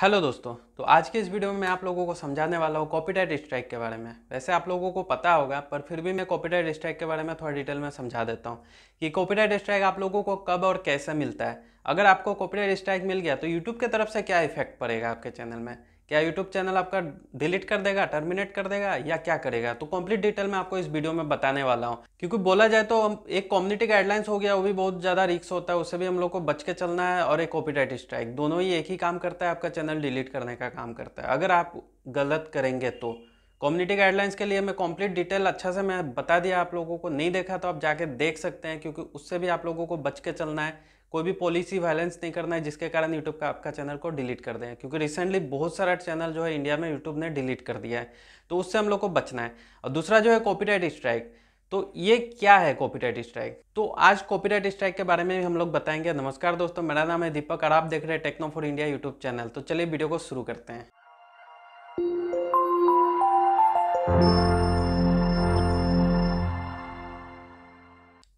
hello दोस्तों तो आज के इस वीडियो में मैं आप लोगों को समझाने वाला हूँ कॉपीराइट स्ट्राइक के बारे में वैसे आप लोगों को पता होगा पर फिर भी मैं कॉपीराइट स्ट्राइक के बारे में थोड़ा डिटेल में समझा देता हूँ कि कॉपीराइट स्ट्राइक आप लोगों को कब और कैसे मिलता है अगर आपको कॉपीराइट स्ट्राइक मिल गया तो यूट्यूब की तरफ से क्या इफेक्ट पड़ेगा आपके चैनल में क्या यूट्यूब चैनल आपका डिलीट कर देगा टर्मिनेट कर देगा या क्या करेगा तो कंप्लीट डिटेल में आपको इस वीडियो में बताने वाला हूँ क्योंकि बोला जाए तो हम एक कम्युनिटी गाइडलाइंस हो गया वो भी बहुत ज़्यादा रिक्स होता है उससे भी हम लोग को बच के चलना है और एक कॉपीराइट स्ट्राइक दोनों ही एक ही काम करता है आपका चैनल डिलीट करने का काम करता है अगर आप गलत करेंगे तो कम्युनिटी गाइडलाइंस के लिए मैं कंप्लीट डिटेल अच्छा से मैं बता दिया आप लोगों को नहीं देखा तो आप जाके देख सकते हैं क्योंकि उससे भी आप लोगों को बच के चलना है कोई भी पॉलिसी वायलेंस नहीं करना है जिसके कारण यूट्यूब का आपका चैनल को डिलीट कर दें क्योंकि रिसेंटली बहुत सारा चैनल जो है इंडिया में यूट्यूब ने डिलीट कर दिया है तो उससे हम लोग को बचना है और दूसरा जो है कॉपीराइट स्ट्राइक तो ये क्या है कॉपीराइट स्ट्राइक तो आज कॉपीराइट स्ट्राइक के बारे में भी हम लोग बताएंगे नमस्कार दोस्तों मेरा नाम है दीपक और आप देख रहे हैं Techno for India YouTube channel तो चलिए वीडियो को शुरू करते हैं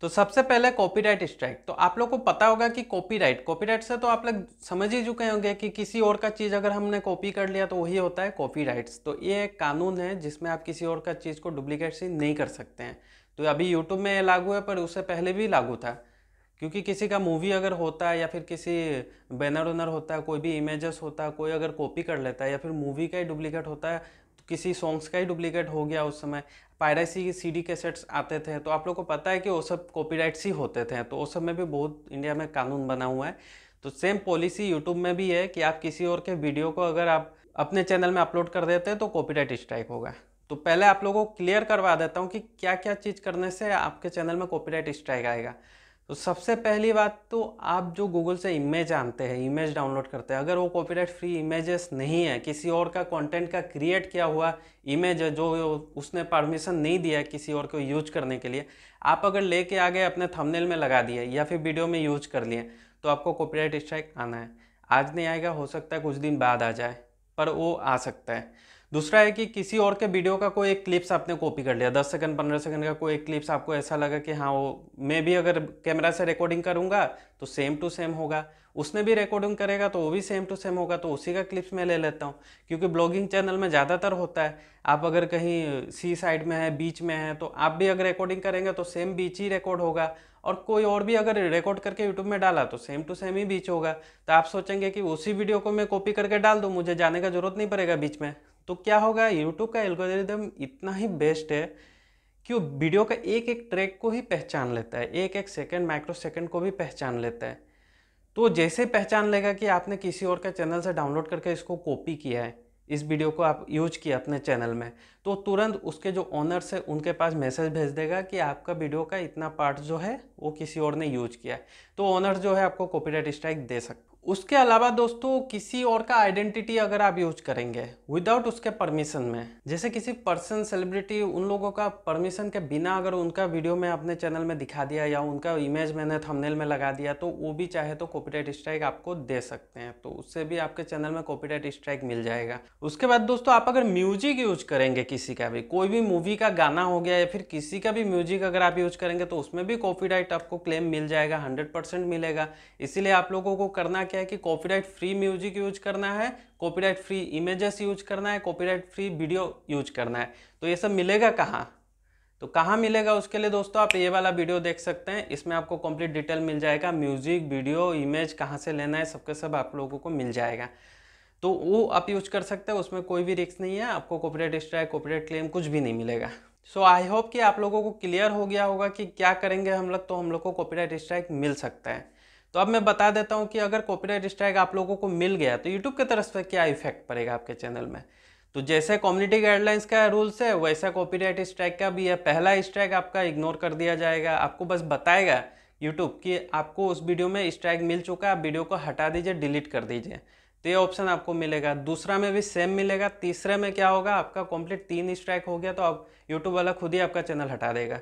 तो सबसे पहले कॉपीराइट स्ट्राइक तो आप लोग को पता होगा कि कॉपीराइट कॉपीराइट से तो आप लोग समझ ही चुके होंगे कि किसी और का चीज़ अगर हमने कॉपी कर लिया तो वही होता है कॉपीराइट्स तो ये एक कानून है जिसमें आप किसी और का चीज़ को डुप्लीकेट से नहीं कर सकते हैं तो अभी यूट्यूब में लागू है पर उससे पहले भी लागू था क्योंकि किसी का मूवी अगर होता है या फिर किसी बैनर उनर होता है कोई भी इमेजेस होता है कोई अगर कॉपी कर लेता है या फिर मूवी का ही डुप्लीकेट होता है किसी सॉन्ग्स का ही डुप्लीकेट हो गया उस समय पायरेसी की सीडी कैसेट्स आते थे तो आप लोग को पता है कि वो सब कॉपीराइट्स ही होते थे तो उस समय भी बहुत इंडिया में कानून बना हुआ है तो सेम पॉलिसी यूट्यूब में भी है कि आप किसी और के वीडियो को अगर आप अपने चैनल में अपलोड कर देते हैं तो कॉपीराइट स्ट्राइक होगा तो पहले आप लोगों को क्लियर करवा देता हूँ कि क्या क्या चीज़ करने से आपके चैनल में कॉपीराइट स्ट्राइक आएगा तो सबसे पहली बात तो आप जो गूगल से इमेज आनते हैं इमेज डाउनलोड करते हैं अगर वो कॉपीराइट फ्री इमेजेस नहीं है किसी और का कंटेंट का क्रिएट किया हुआ इमेज है जो उसने परमिशन नहीं दिया है किसी और को यूज करने के लिए आप अगर लेके आ गए अपने थंबनेल में लगा दिए या फिर वीडियो में यूज कर लिए तो आपको कॉपीराइट स्ट्राइक आना है आज नहीं आएगा हो सकता है कुछ दिन बाद आ जाए पर वो आ सकता है दूसरा है कि किसी और के वीडियो का कोई एक क्लिप्स आपने कॉपी कर लिया दस सेकंड पंद्रह सेकंड का कोई एक क्लिप्स आपको ऐसा लगा कि हाँ वो मैं भी अगर कैमरा से रिकॉर्डिंग करूँगा तो सेम टू सेम होगा उसने भी रिकॉर्डिंग करेगा तो वो भी सेम टू सेम होगा तो उसी का क्लिप्स मैं ले लेता हूँ क्योंकि ब्लॉगिंग चैनल में ज़्यादातर होता है आप अगर कहीं सी साइड में है बीच में है तो आप भी अगर रिकॉर्डिंग करेंगे तो सेम बीच ही रिकॉर्ड होगा और कोई और भी अगर रिकॉर्ड करके यूट्यूब में डाला तो सेम टू सेम ही बीच होगा तो आप सोचेंगे कि उसी वीडियो को मैं कॉपी करके डाल दूँ मुझे जाने का जरूरत नहीं पड़ेगा बीच में तो क्या होगा यूट्यूब का एल्गोरिदम इतना ही बेस्ट है कि वो वीडियो का एक एक ट्रैक को ही पहचान लेता है एक एक सेकंड माइक्रो सेकंड को भी पहचान लेता है तो जैसे पहचान लेगा कि आपने किसी और का चैनल से डाउनलोड करके इसको कॉपी किया है इस वीडियो को आप यूज किया अपने चैनल में तो तुरंत उसके जो ऑनर्स है उनके पास मैसेज भेज देगा कि आपका वीडियो का इतना पार्ट जो है वो किसी और ने यूज किया है तो ओनर जो है आपको कॉपीराइट स्ट्राइक दे सकते उसके अलावा दोस्तों किसी और का आइडेंटिटी अगर आप यूज करेंगे विदाउट उसके परमिशन में जैसे किसी पर्सन सेलिब्रिटी उन लोगों का परमिशन के बिना अगर उनका वीडियो मैं अपने चैनल में दिखा दिया या उनका इमेज मैंने थंबनेल में लगा दिया तो वो भी चाहे तो कॉपीराइट स्ट्राइक आपको दे सकते हैं तो उससे भी आपके चैनल में कॉपीराइट स्ट्राइक मिल जाएगा उसके बाद दोस्तों आप अगर म्यूजिक यूज करेंगे किसी का भी कोई भी मूवी का गाना हो गया या फिर किसी का भी म्यूजिक अगर आप यूज करेंगे तो उसमें भी कॉपी आपको क्लेम मिल जाएगा हंड्रेड मिलेगा इसीलिए आप लोगों को करना क्या है कि कॉपीराइट फ्री म्यूजिक यूज करना है कॉपीराइट फ्री इमेजेस यूज करना है कॉपीराइट फ्री वीडियो यूज करना है तो ये सब मिलेगा कहाँ तो कहाँ मिलेगा उसके लिए दोस्तों आप ये वाला वीडियो देख सकते हैं इसमें आपको कंप्लीट डिटेल मिल जाएगा म्यूजिक वीडियो इमेज कहाँ से लेना है सबके सब आप लोगों को मिल जाएगा तो वो आप यूज कर सकते हैं उसमें कोई भी रिक्स नहीं है आपको कॉपीराइट स्ट्राइक कॉपीराइट क्लेम कुछ भी नहीं मिलेगा सो आई होप कि आप लोगों को क्लियर हो गया होगा कि क्या करेंगे हम लोग तो हम लोग को कॉपीराइट स्ट्राइक मिल सकता है तो अब मैं बता देता हूँ कि अगर कॉपीराइट स्ट्राइक आप लोगों को मिल गया तो यूट्यूब की तरफ से क्या इफेक्ट पड़ेगा आपके चैनल में तो जैसे कम्युनिटी गाइडलाइंस का रूल्स है वैसा कॉपीराइट स्ट्राइक का भी है पहला स्ट्राइक आपका इग्नोर कर दिया जाएगा आपको बस बताएगा यूट्यूब कि आपको उस वीडियो में स्ट्राइक मिल चुका है आप वीडियो को हटा दीजिए डिलीट कर दीजिए तो ये ऑप्शन आपको मिलेगा दूसरा में भी सेम मिलेगा तीसरे में क्या होगा आपका कंप्लीट तीन स्ट्राइक हो गया तो आप यूट्यूब वाला खुद ही आपका चैनल हटा देगा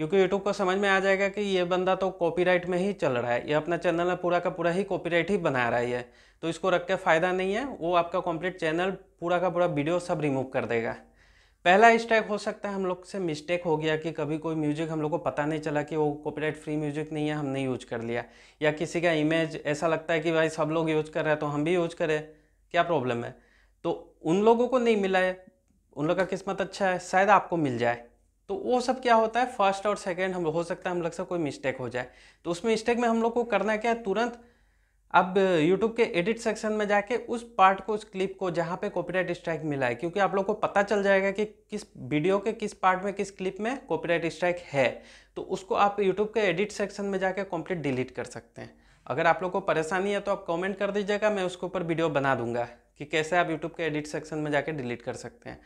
क्योंकि यूट्यूब को समझ में आ जाएगा कि ये बंदा तो कॉपीराइट में ही चल रहा है ये अपना चैनल में पूरा का पूरा ही कॉपीराइट ही बना रहा है तो इसको रख के फ़ायदा नहीं है वो आपका कंप्लीट चैनल पूरा का पूरा वीडियो सब रिमूव कर देगा पहला स्टेप हो सकता है हम लोग से मिस्टेक हो गया कि कभी कोई म्यूजिक हम लोग को पता नहीं चला कि वो कॉपीराइट फ्री म्यूजिक नहीं है हमने यूज कर लिया या किसी का इमेज ऐसा लगता है कि भाई सब लोग यूज कर रहे हैं तो हम भी यूज करें क्या प्रॉब्लम है तो उन लोगों को नहीं मिला है उन लोग का किस्मत अच्छा है शायद आपको मिल जाए तो वो सब क्या होता है फर्स्ट और सेकेंड हम हो सकता है हम लोग से कोई मिस्टेक हो जाए तो उस मिस्टेक में हम लोग को करना क्या है तुरंत अब YouTube के एडिट सेक्शन में जाके उस पार्ट को उस क्लिप को जहाँ पे कॉपीराइट स्ट्राइक मिला है क्योंकि आप लोग को पता चल जाएगा कि किस वीडियो के किस पार्ट में किस क्लिप में कॉपीराइट स्ट्राइक है तो उसको आप YouTube के एडिट सेक्शन में जाके कंप्लीट डिलीट कर सकते हैं अगर आप लोग को परेशानी है तो आप कमेंट कर दीजिएगा मैं उसके ऊपर वीडियो बना दूंगा कि कैसे आप यूट्यूब के एडिट सेक्शन में जाके डिलीट कर सकते हैं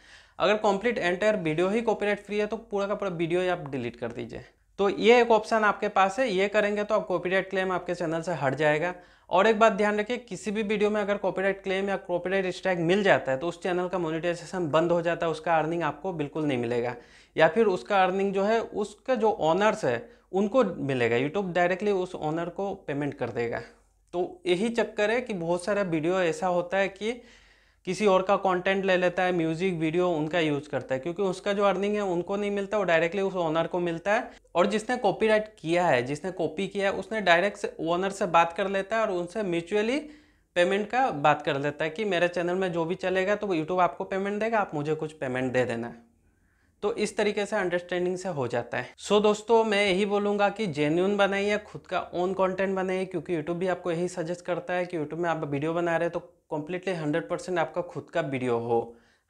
अगर कंप्लीट एंटायर वीडियो ही कॉपीराइट फ्री है तो पूरा का पूरा वीडियो ही आप डिलीट कर दीजिए तो ये एक ऑप्शन आपके पास है ये करेंगे तो आप कॉपीराइट क्लेम आपके चैनल से हट जाएगा और एक बात ध्यान रखिए किसी भी वीडियो में अगर कॉपीराइट क्लेम या कॉपीराइट स्ट्राइक मिल जाता है तो उस चैनल का मोनिटाइजेशन बंद हो जाता है उसका अर्निंग आपको बिल्कुल नहीं मिलेगा या फिर उसका अर्निंग जो है उसका जो ऑनर्स है उनको मिलेगा यूट्यूब डायरेक्टली उस ऑनर को पेमेंट कर देगा तो यही चक्कर है कि बहुत सारा वीडियो ऐसा होता है कि किसी और का कंटेंट ले लेता है म्यूजिक वीडियो उनका यूज करता है क्योंकि उसका जो अर्निंग है उनको नहीं मिलता वो डायरेक्टली उस ओनर को मिलता है और जिसने कॉपीराइट किया है जिसने कॉपी किया है उसने डायरेक्ट से ओनर से बात कर लेता है और उनसे म्यूचुअली पेमेंट का बात कर लेता है कि मेरे चैनल में जो भी चलेगा तो यूट्यूब आपको पेमेंट देगा आप मुझे कुछ पेमेंट दे देना है तो इस तरीके से अंडरस्टैंडिंग से हो जाता है सो so, दोस्तों मैं यही बोलूँगा कि जेन्यून बनाइए खुद का ओन कंटेंट बनाइए क्योंकि यूट्यूब भी आपको यही सजेस्ट करता है कि यूट्यूब में आप वीडियो बना रहे हैं तो कम्प्लीटली हंड्रेड परसेंट आपका खुद का वीडियो हो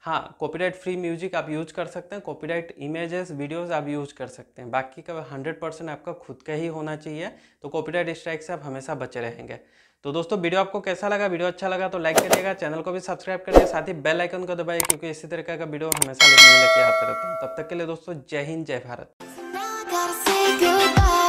हाँ कॉपीराइट फ्री म्यूजिक आप यूज कर सकते हैं कॉपीराइट इमेजेस वीडियोज आप यूज कर सकते हैं बाकी का हंड्रेड परसेंट आपका खुद का ही होना चाहिए तो कॉपीराइट स्ट्राइक से आप हमेशा बचे रहेंगे तो दोस्तों वीडियो आपको कैसा लगा वीडियो अच्छा लगा तो लाइक करिएगा चैनल को भी सब्सक्राइब करिए साथ ही बेल आइकन को दबाइए क्योंकि इसी तरह का वीडियो हमेशा लेके आते रहता हूँ तब तक के लिए दोस्तों जय हिंद जय भारत